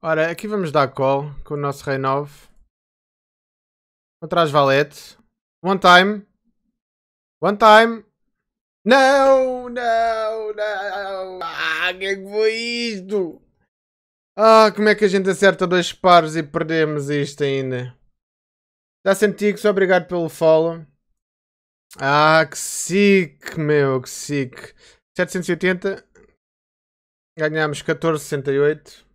Ora, aqui vamos dar call com o nosso rei 9. Contra as valete. One time. One time. Não, não, não. Ah, que é que foi isto? Ah, como é que a gente acerta dois pares e perdemos isto ainda? Já senti que sou obrigado pelo follow. Ah, que sick, meu, que sick. 780. Ganhámos 14,68.